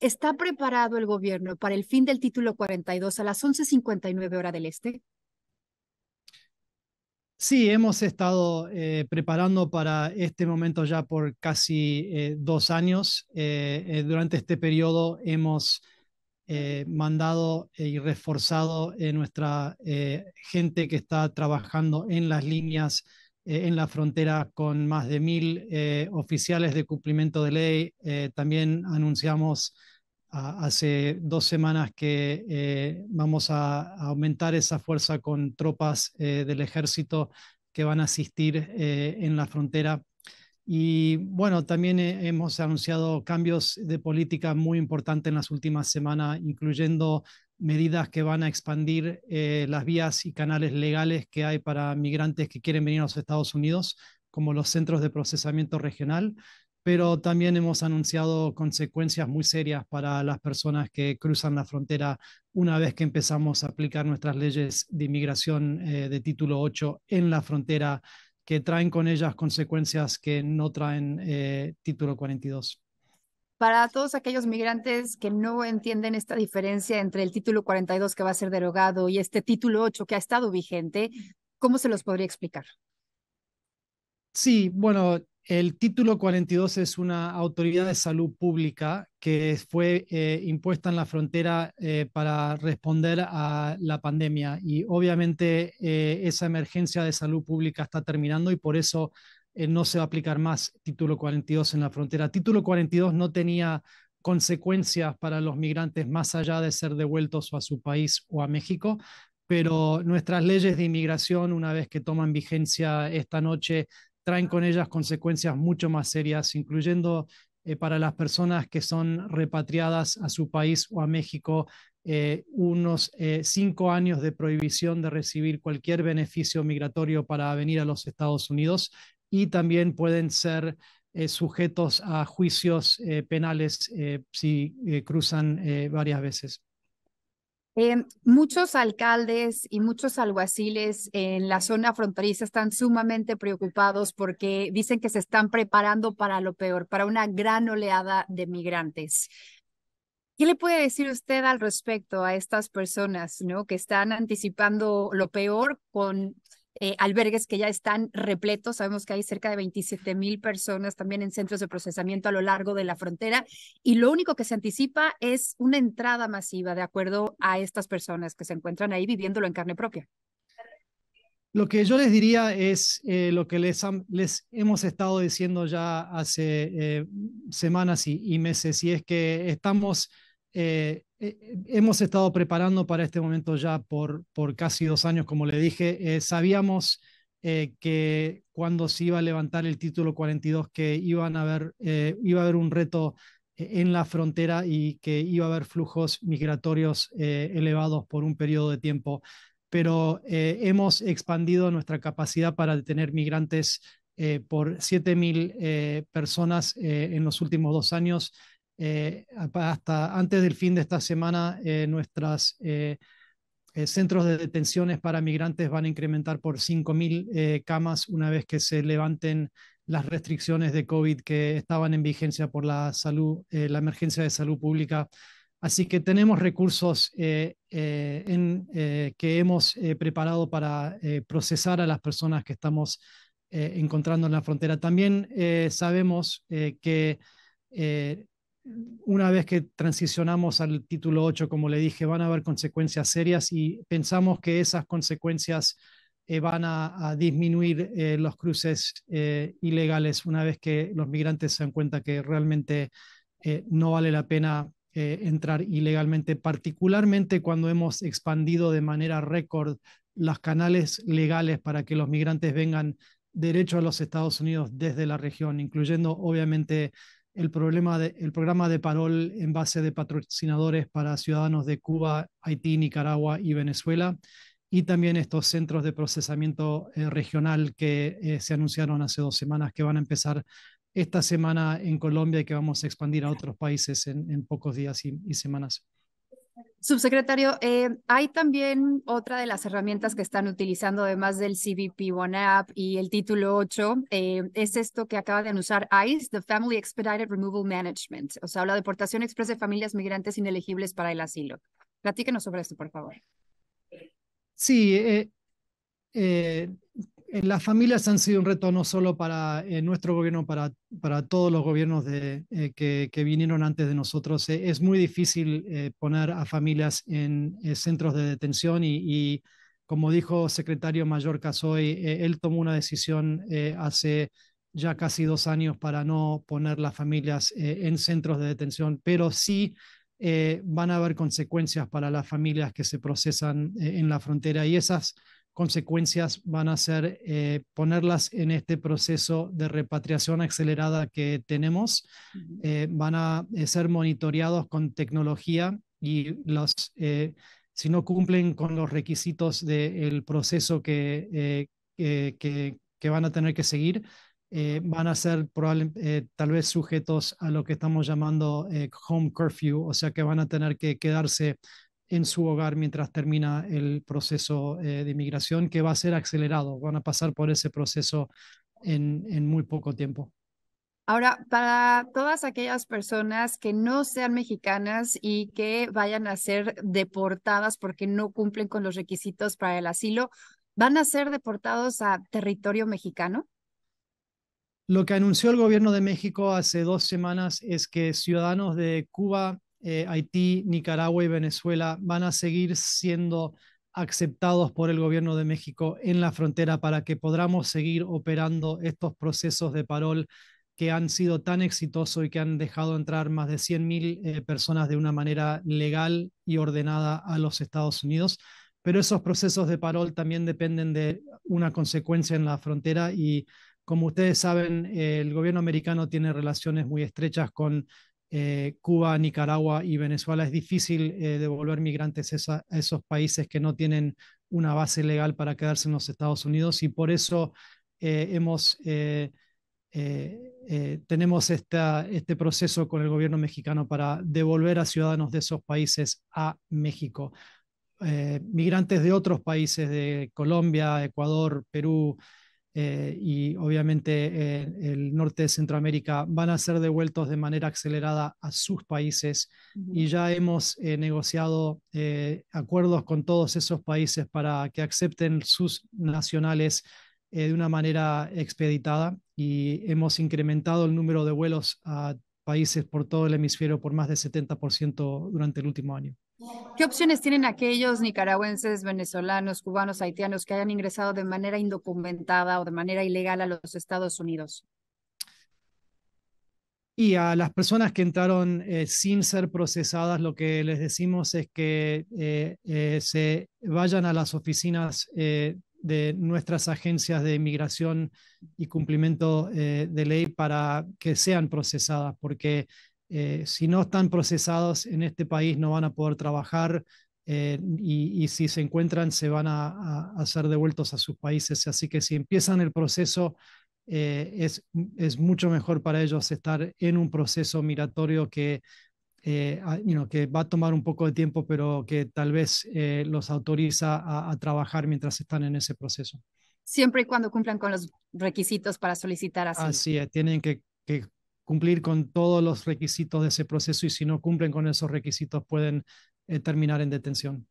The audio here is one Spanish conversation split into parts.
¿Está preparado el gobierno para el fin del título 42 a las 11.59 hora del este? Sí, hemos estado eh, preparando para este momento ya por casi eh, dos años. Eh, durante este periodo hemos mandado y reforzado nuestra gente que está trabajando en las líneas eh, en la frontera con más de mil eh, oficiales de cumplimiento de ley. Eh, también anunciamos hace dos semanas que vamos a, a, aumentar esa fuerza con tropas del ejército que van a asistir en la frontera. Y bueno, también hemos anunciado cambios de política muy importantes en las últimas semanas, incluyendo medidas que van a expandir eh, las vías y canales legales que hay para migrantes que quieren venir a los Estados Unidos, como los centros de procesamiento regional, pero también hemos anunciado consecuencias muy serias para las personas que cruzan la frontera una vez que empezamos a aplicar nuestras leyes de inmigración eh, de título 8 en la frontera, que traen con ellas consecuencias que no traen eh, título 42 para todos aquellos migrantes que no entienden esta diferencia entre el título 42 que va a ser derogado y este título 8 que ha estado vigente, ¿cómo se los podría explicar? Sí, bueno, el título 42 es una autoridad de salud pública que fue eh, impuesta en la frontera eh, para responder a la pandemia y obviamente eh, esa emergencia de salud pública está terminando y por eso eh, no se va a aplicar más título 42 en la frontera. Título 42 no tenía consecuencias para los migrantes más allá de ser devueltos a su país o a México, pero nuestras leyes de inmigración, una vez que toman vigencia esta noche, traen con ellas consecuencias mucho más serias, incluyendo eh, para las personas que son repatriadas a su país o a México, eh, unos cinco años de prohibición de recibir cualquier beneficio migratorio para venir a los Estados Unidos y también pueden ser eh, sujetos a juicios eh, penales eh, si cruzan varias veces. Em, muchos alcaldes y muchos alguaciles en la zona fronteriza están sumamente preocupados porque dicen que se están preparando para lo peor, para una gran oleada de migrantes. ¿Qué le puede decir usted al respecto a estas personas ¿no? que están anticipando lo peor con eh, albergues que ya están repletos. Sabemos que hay cerca de 27 mil personas también en centros de procesamiento a lo largo de la frontera y lo único que se anticipa es una entrada masiva de acuerdo a estas personas que se encuentran ahí viviéndolo en carne propia. Lo que yo les diría es eh, lo que les, hemos estado diciendo ya hace eh, semanas y, meses, y es que estamos eh, hemos estado preparando para este momento ya por, casi dos años, como le dije. Eh, sabíamos eh, que cuando se iba a levantar el título 42, que iban a iba a haber un reto en la frontera y que iba a haber flujos migratorios elevados por un periodo de tiempo. Pero hemos expandido nuestra capacidad para detener migrantes por 7.000 personas en los últimos dos años eh, hasta antes del fin de esta semana, eh, nuestros eh, eh, centros de detenciones para migrantes van a incrementar por 5.000 eh, camas una vez que se levanten las restricciones de COVID que estaban en vigencia por la salud, la emergencia de salud pública. Así que tenemos recursos en, que hemos preparado para procesar a las personas que estamos encontrando en la frontera. También sabemos que una vez que transicionamos al título 8, como le dije, van a haber consecuencias serias y pensamos que esas consecuencias eh, van a, disminuir eh, los cruces eh, ilegales una vez que los migrantes se dan cuenta que realmente no vale la pena entrar ilegalmente, particularmente cuando hemos expandido de manera récord los canales legales para que los migrantes vengan derecho a los Estados Unidos desde la región, incluyendo obviamente el, problema de, el programa de parol en base de patrocinadores para ciudadanos de Cuba, Haití, Nicaragua y Venezuela, y también estos centros de procesamiento eh, regional que eh, se anunciaron hace dos semanas que van a empezar esta semana en Colombia y que vamos a expandir a otros países en, pocos días y semanas. Subsecretario, eh, hay también otra de las herramientas que están utilizando, además del CBP One App y el título 8, eh, es esto que acaba de anunciar ICE, The Family Expedited Removal Management, o sea, la deportación expresa de familias migrantes inelegibles para el asilo. Platíquenos sobre esto, por favor. Sí, eh, eh las familias han sido un reto no solo para eh, nuestro gobierno, para, para todos los gobiernos eh, que, vinieron antes de nosotros. Eh, es muy difícil poner a familias en centros de detención y, como dijo secretario Mayor Casoy, él tomó una decisión hace ya casi dos años para no poner las familias en centros de detención, pero sí van a haber consecuencias para las familias que se procesan en la frontera y esas consecuencias van a ser eh, ponerlas en este proceso de repatriación acelerada que tenemos. Eh, van a eh, ser monitoreados con tecnología y los, si no cumplen con los requisitos del proceso que, que, que, van a tener que seguir, van a ser tal vez sujetos a lo que estamos llamando home curfew, o sea que van a tener que quedarse en su hogar mientras termina el proceso eh, de inmigración, que va a ser acelerado, van a pasar por ese proceso en, en muy poco tiempo. Ahora, para todas aquellas personas que no sean mexicanas y que vayan a ser deportadas porque no cumplen con los requisitos para el asilo, ¿van a ser deportados a territorio mexicano? Lo que anunció el gobierno de México hace dos semanas es que ciudadanos de Cuba, eh, Haití, Nicaragua y Venezuela van a seguir siendo aceptados por el gobierno de México en la frontera para que podamos seguir operando estos procesos de parol que han sido tan exitosos y que han dejado entrar más de 100.000 eh, personas de una manera legal y ordenada a los Estados Unidos. Pero esos procesos de parol también dependen de una consecuencia en la frontera y como ustedes saben, eh, el gobierno americano tiene relaciones muy estrechas con eh, Cuba, Nicaragua y Venezuela, es difícil eh, devolver migrantes a esos países que no tienen una base legal para quedarse en los Estados Unidos y por eso eh, hemos, tenemos este proceso con el gobierno mexicano para devolver a ciudadanos de esos países a México. migrantes de otros países, de Colombia, Ecuador, Perú, eh, y obviamente el, norte de Centroamérica van a ser devueltos de manera acelerada a sus países y ya hemos eh, negociado eh, acuerdos con todos esos países para que acepten sus nacionales de una manera expeditada y hemos incrementado el número de vuelos a países por todo el hemisferio por más de 70% durante el último año. ¿Qué opciones tienen aquellos nicaragüenses, venezolanos, cubanos, haitianos que hayan ingresado de manera indocumentada o de manera ilegal a los Estados Unidos? Y a las personas que entraron eh, sin ser procesadas, lo que les decimos es que eh, eh, se vayan a las oficinas de nuestras agencias de inmigración y cumplimiento de ley para que sean procesadas, porque eh, si no están procesados en este país no van a poder trabajar eh, y, si se encuentran se van a, a, ser devueltos a sus países. Así que si empiezan el proceso, eh, es, es, mucho mejor para ellos estar en un proceso migratorio que, que va a tomar un poco de tiempo, pero que tal vez los autoriza a, trabajar mientras están en ese proceso. Siempre y cuando cumplan con los requisitos para solicitar asilo. Así es, tienen que que cumplir con todos los requisitos de ese proceso y si no cumplen con esos requisitos pueden eh, terminar en detención.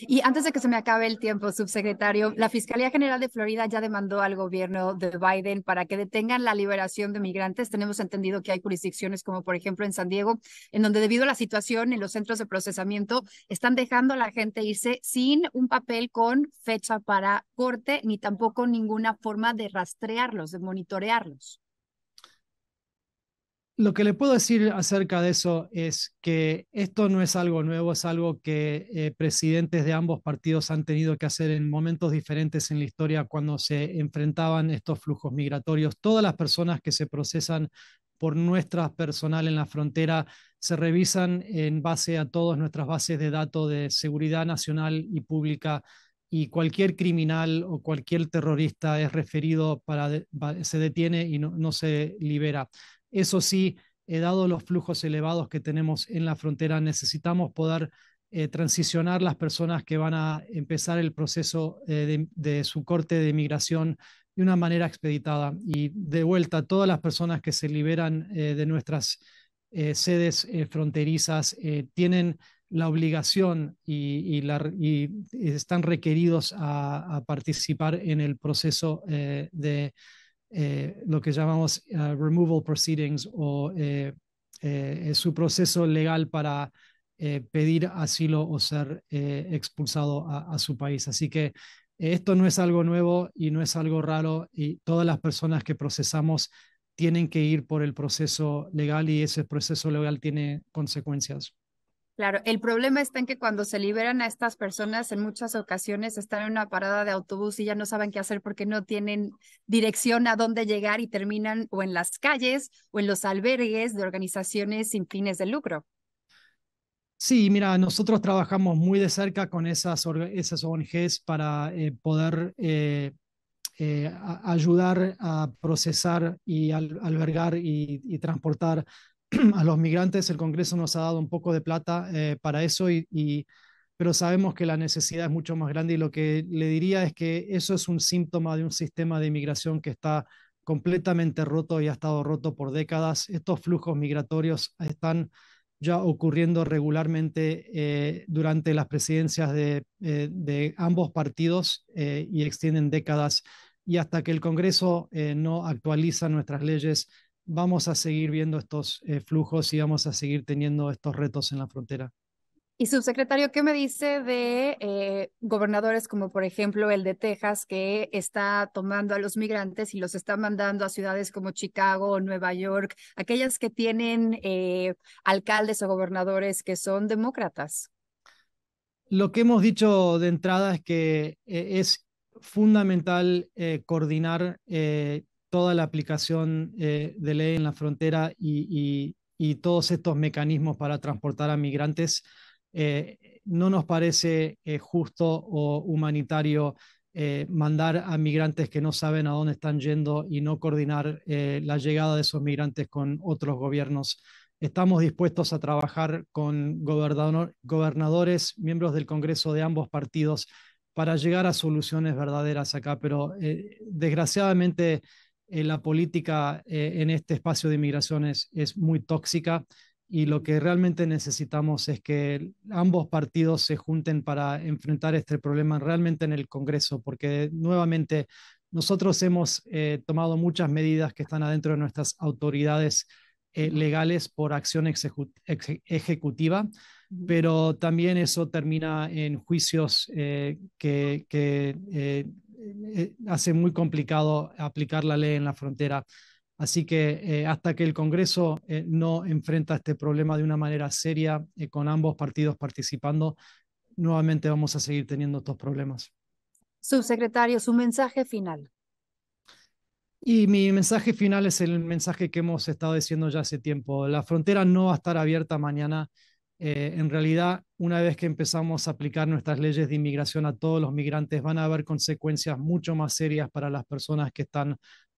Y antes de que se me acabe el tiempo, subsecretario, la Fiscalía General de Florida ya demandó al gobierno de Biden para que detengan la liberación de migrantes. Tenemos entendido que hay jurisdicciones como por ejemplo en San Diego, en donde debido a la situación en los centros de procesamiento están dejando a la gente irse sin un papel con fecha para corte ni tampoco ninguna forma de rastrearlos, de monitorearlos lo que le puedo decir acerca de eso es que esto no es algo nuevo, es algo que eh, presidentes de ambos partidos han tenido que hacer en momentos diferentes en la historia cuando se enfrentaban estos flujos migratorios. Todas las personas que se procesan por nuestra personal en la frontera se revisan en base a todas nuestras bases de datos de seguridad nacional y pública y cualquier criminal o cualquier terrorista es referido para, se detiene y no, no se libera. Eso sí, eh, dado los flujos elevados que tenemos en la frontera, necesitamos poder eh, transicionar las personas que van a empezar el proceso eh, de, su corte de migración de una manera expeditada. Y de vuelta, todas las personas que se liberan de nuestras sedes fronterizas tienen la obligación y, están requeridos a, a, participar en el proceso de eh, lo que llamamos eh, removal proceedings o eh, su proceso legal para pedir asilo o ser expulsado a, su país. Así que esto no es algo nuevo y no es algo raro y todas las personas que procesamos tienen que ir por el proceso legal y ese proceso legal tiene consecuencias. Claro, el problema está en que cuando se liberan a estas personas, en muchas ocasiones están en una parada de autobús y ya no saben qué hacer porque no tienen dirección a dónde llegar y terminan o en las calles o en los albergues de organizaciones sin fines de lucro. Sí, mira, nosotros trabajamos muy de cerca con esas, ONGs para eh, poder eh, eh, ayudar a procesar y albergar y transportar a los migrantes, el Congreso nos ha dado un poco de plata eh, para eso, y, pero sabemos que la necesidad es mucho más grande y lo que le diría es que eso es un síntoma de un sistema de inmigración que está completamente roto y ha estado roto por décadas. Estos flujos migratorios están ya ocurriendo regularmente eh, durante las presidencias de eh, ambos partidos y extienden décadas. Y hasta que el Congreso no actualiza nuestras leyes, vamos a seguir viendo estos eh, flujos y vamos a seguir teniendo estos retos en la frontera. Y subsecretario, ¿qué me dice de eh, gobernadores como por ejemplo el de Texas que está tomando a los migrantes y los está mandando a ciudades como Chicago, Nueva York, aquellas que tienen eh, alcaldes o gobernadores que son demócratas? Lo que hemos dicho de entrada es que es fundamental coordinar toda la aplicación eh, de ley en la frontera y, y, todos estos mecanismos para transportar a migrantes, eh, no nos parece eh, justo o humanitario mandar a migrantes que no saben a dónde están yendo y no coordinar la llegada de esos migrantes con otros gobiernos. Estamos dispuestos a trabajar con gobernadores, miembros del Congreso de ambos partidos para llegar a soluciones verdaderas acá, pero desgraciadamente eh, la política eh, en este espacio de inmigración es, muy tóxica y lo que realmente necesitamos es que ambos partidos se junten para enfrentar este problema realmente en el Congreso, porque nuevamente nosotros hemos eh, tomado muchas medidas que están adentro de nuestras autoridades legales por acción ejecutiva, pero también eso termina en juicios que, que eh, hace muy complicado aplicar la ley en la frontera. Así que eh, hasta que el Congreso eh, no enfrenta este problema de una manera seria, con ambos partidos participando, nuevamente vamos a seguir teniendo estos problemas. Subsecretario, su mensaje final. Y mi mensaje final es el mensaje que hemos estado diciendo ya hace tiempo. La frontera no va a estar abierta mañana eh, en realidad, una vez que empezamos a aplicar nuestras leyes de inmigración a todos los migrantes, van a haber consecuencias mucho más serias para las personas que, están,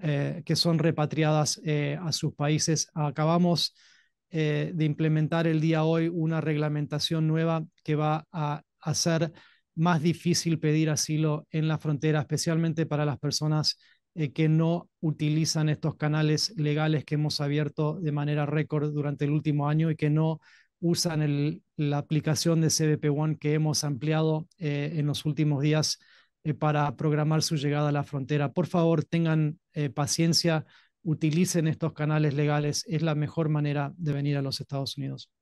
eh, que son repatriadas eh, a sus países. Acabamos de implementar el día hoy una reglamentación nueva que va a hacer más difícil pedir asilo en la frontera, especialmente para las personas que no utilizan estos canales legales que hemos abierto de manera récord durante el último año y que no usan la aplicación de CBP One que hemos ampliado eh, en los últimos días eh, para programar su llegada a la frontera. Por favor, tengan eh, paciencia, utilicen estos canales legales, es la mejor manera de venir a los Estados Unidos.